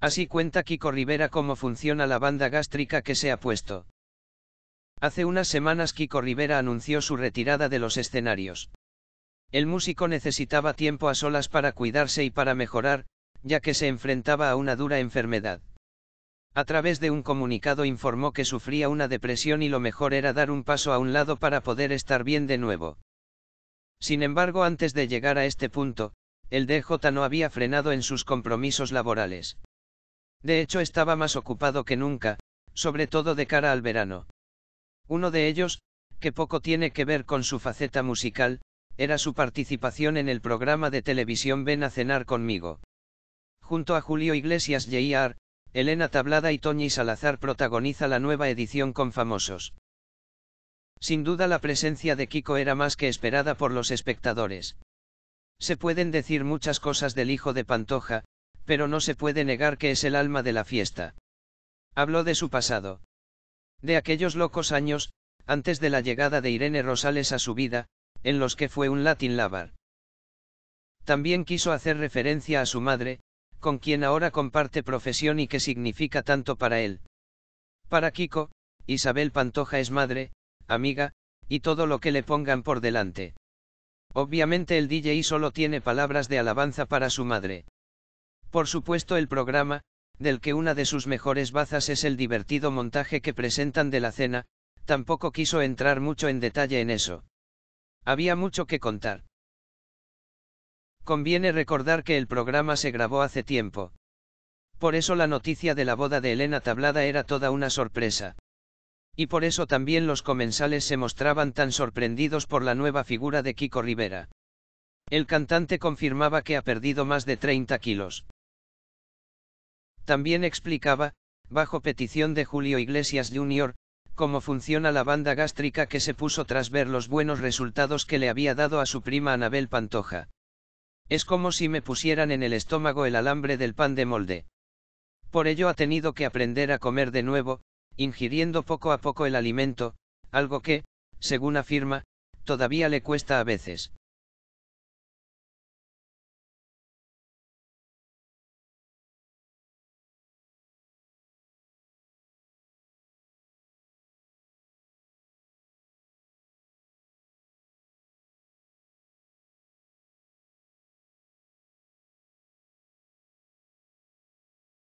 Así cuenta Kiko Rivera cómo funciona la banda gástrica que se ha puesto. Hace unas semanas Kiko Rivera anunció su retirada de los escenarios. El músico necesitaba tiempo a solas para cuidarse y para mejorar, ya que se enfrentaba a una dura enfermedad. A través de un comunicado informó que sufría una depresión y lo mejor era dar un paso a un lado para poder estar bien de nuevo. Sin embargo, antes de llegar a este punto, el DJ no había frenado en sus compromisos laborales. De hecho estaba más ocupado que nunca, sobre todo de cara al verano. Uno de ellos, que poco tiene que ver con su faceta musical, era su participación en el programa de televisión Ven a cenar conmigo. Junto a Julio Iglesias J.R., Elena Tablada y Toñi Salazar protagoniza la nueva edición con famosos. Sin duda la presencia de Kiko era más que esperada por los espectadores. Se pueden decir muchas cosas del hijo de Pantoja, pero no se puede negar que es el alma de la fiesta. Habló de su pasado. De aquellos locos años, antes de la llegada de Irene Rosales a su vida, en los que fue un Latin Lavar. También quiso hacer referencia a su madre, con quien ahora comparte profesión y que significa tanto para él. Para Kiko, Isabel Pantoja es madre, amiga, y todo lo que le pongan por delante. Obviamente el DJ solo tiene palabras de alabanza para su madre. Por supuesto el programa, del que una de sus mejores bazas es el divertido montaje que presentan de la cena, tampoco quiso entrar mucho en detalle en eso. Había mucho que contar. Conviene recordar que el programa se grabó hace tiempo. Por eso la noticia de la boda de Elena Tablada era toda una sorpresa. Y por eso también los comensales se mostraban tan sorprendidos por la nueva figura de Kiko Rivera. El cantante confirmaba que ha perdido más de 30 kilos. También explicaba, bajo petición de Julio Iglesias Jr., cómo funciona la banda gástrica que se puso tras ver los buenos resultados que le había dado a su prima Anabel Pantoja. Es como si me pusieran en el estómago el alambre del pan de molde. Por ello ha tenido que aprender a comer de nuevo, ingiriendo poco a poco el alimento, algo que, según afirma, todavía le cuesta a veces.